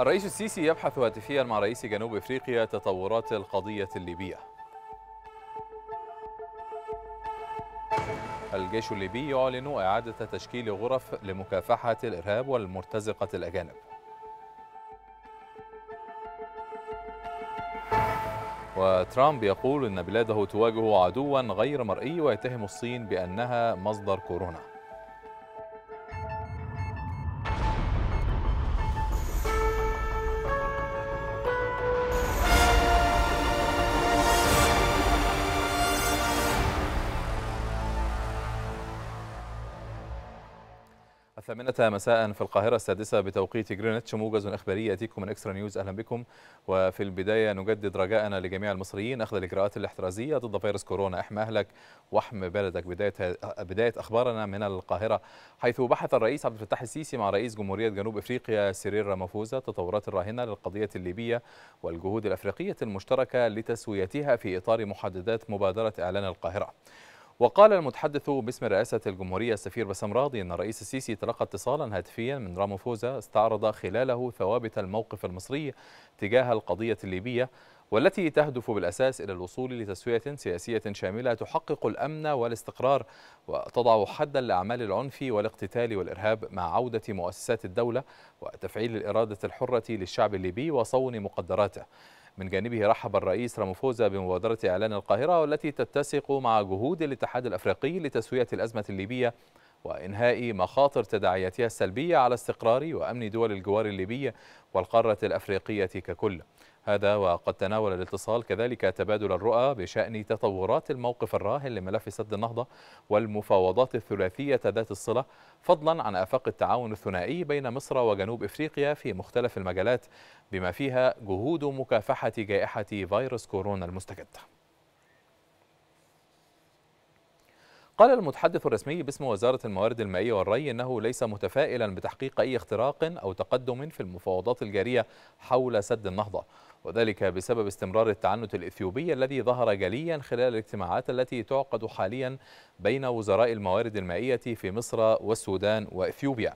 الرئيس السيسي يبحث هاتفيا مع رئيس جنوب افريقيا تطورات القضيه الليبيه. الجيش الليبي يعلن اعاده تشكيل غرف لمكافحه الارهاب والمرتزقه الاجانب. وترامب يقول ان بلاده تواجه عدوا غير مرئي ويتهم الصين بانها مصدر كورونا. الثامنة مساء في القاهرة السادسة بتوقيت جرينتش موجز إخباري يأتيكم من إكسترا نيوز أهلا بكم وفي البداية نجدد رجاءنا لجميع المصريين أخذ الإجراءات الاحترازية ضد فيروس كورونا احمى أهلك واحمي بلدك بداية, بداية أخبارنا من القاهرة حيث بحث الرئيس عبد الفتاح السيسي مع رئيس جمهورية جنوب إفريقيا سيرير رامافوزا تطورات الراهنة للقضية الليبية والجهود الأفريقية المشتركة لتسويتها في إطار محددات مبادرة إعلان القاهرة وقال المتحدث باسم رئاسة الجمهورية السفير بسام راضي أن الرئيس السيسي تلقى اتصالا هاتفيا من راموفوزا استعرض خلاله ثوابت الموقف المصري تجاه القضية الليبية والتي تهدف بالأساس إلى الوصول لتسوية سياسية شاملة تحقق الأمن والاستقرار وتضع حدا لأعمال العنف والاقتتال والإرهاب مع عودة مؤسسات الدولة وتفعيل الإرادة الحرة للشعب الليبي وصون مقدراته من جانبه رحب الرئيس رامافوزا بمبادرة إعلان القاهرة والتي تتسق مع جهود الاتحاد الأفريقي لتسوية الأزمة الليبية وإنهاء مخاطر تداعياتها السلبية على استقرار وأمن دول الجوار الليبي والقارة الأفريقية ككل هذا وقد تناول الاتصال كذلك تبادل الرؤى بشأن تطورات الموقف الراهن لملف سد النهضة والمفاوضات الثلاثية ذات الصلة فضلا عن آفاق التعاون الثنائي بين مصر وجنوب إفريقيا في مختلف المجالات بما فيها جهود مكافحة جائحة فيروس كورونا المستجد قال المتحدث الرسمي باسم وزارة الموارد المائية والري أنه ليس متفائلا بتحقيق أي اختراق أو تقدم في المفاوضات الجارية حول سد النهضة وذلك بسبب استمرار التعنت الإثيوبي الذي ظهر جليا خلال الاجتماعات التي تعقد حاليا بين وزراء الموارد المائية في مصر والسودان وإثيوبيا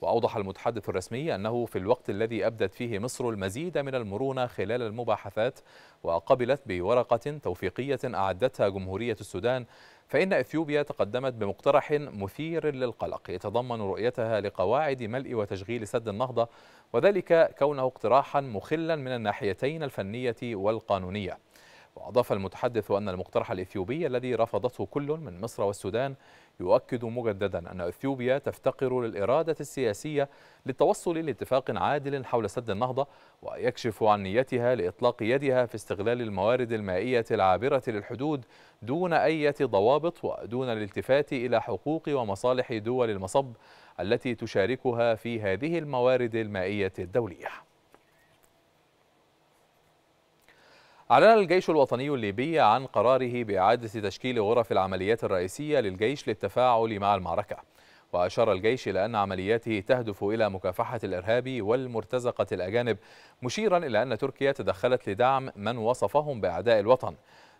وأوضح المتحدث الرسمي أنه في الوقت الذي أبدت فيه مصر المزيد من المرونة خلال المباحثات وقبلت بورقة توفيقية أعدتها جمهورية السودان فإن إثيوبيا تقدمت بمقترح مثير للقلق يتضمن رؤيتها لقواعد ملء وتشغيل سد النهضة وذلك كونه اقتراحا مخلا من الناحيتين الفنية والقانونية وأضاف المتحدث أن المقترح الإثيوبي الذي رفضته كل من مصر والسودان يؤكد مجددا أن إثيوبيا تفتقر للإرادة السياسية للتوصل لاتفاق عادل حول سد النهضة ويكشف عن نيتها لإطلاق يدها في استغلال الموارد المائية العابرة للحدود دون أي ضوابط ودون الالتفات إلى حقوق ومصالح دول المصب التي تشاركها في هذه الموارد المائية الدولية أعلن الجيش الوطني الليبي عن قراره بإعادة تشكيل غرف العمليات الرئيسية للجيش للتفاعل مع المعركة وأشار الجيش إلى أن عملياته تهدف إلى مكافحة الإرهاب والمرتزقة الأجانب مشيرا إلى أن تركيا تدخلت لدعم من وصفهم بأعداء الوطن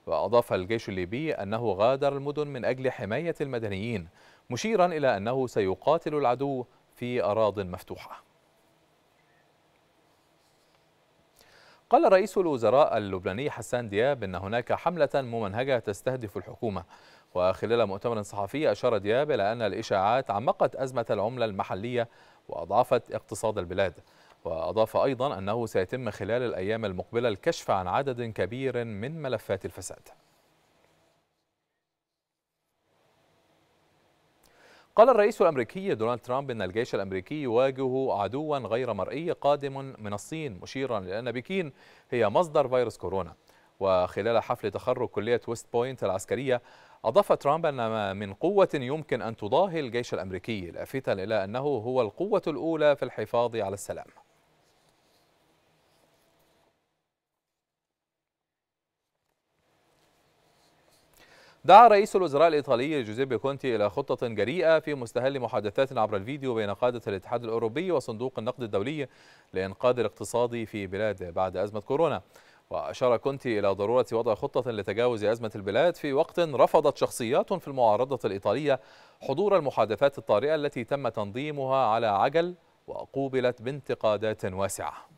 وأضاف الجيش الليبي أنه غادر المدن من أجل حماية المدنيين مشيرا إلى أنه سيقاتل العدو في أراض مفتوحة قال رئيس الوزراء اللبناني حسان دياب أن هناك حملة ممنهجة تستهدف الحكومة وخلال مؤتمر صحفي أشار دياب إلى أن الإشاعات عمقت أزمة العملة المحلية وأضعفت اقتصاد البلاد وأضاف أيضا أنه سيتم خلال الأيام المقبلة الكشف عن عدد كبير من ملفات الفساد قال الرئيس الأمريكي دونالد ترامب أن الجيش الأمريكي يواجه عدوا غير مرئي قادم من الصين مشيرا لأن بكين هي مصدر فيروس كورونا وخلال حفل تخرج كلية ويست بوينت العسكرية أضاف ترامب أن من قوة يمكن أن تضاهي الجيش الأمريكي لافتا إلى أنه هو القوة الأولى في الحفاظ على السلام دعا رئيس الوزراء الإيطالي جوزيبي كونتي إلى خطة جريئة في مستهل محادثات عبر الفيديو بين قادة الاتحاد الأوروبي وصندوق النقد الدولي لإنقاذ الاقتصادي في بلاد بعد أزمة كورونا وأشار كونتي إلى ضرورة وضع خطة لتجاوز أزمة البلاد في وقت رفضت شخصيات في المعارضة الإيطالية حضور المحادثات الطارئة التي تم تنظيمها على عجل وقوبلت بانتقادات واسعة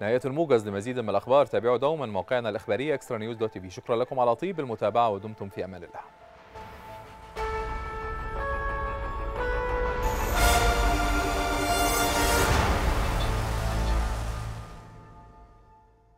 نهاية الموجز لمزيد من الأخبار تابعوا دوما موقعنا الإخباري اكسترا نيوز دوت تي في شكرا لكم على طيب المتابعة ودمتم في أمان الله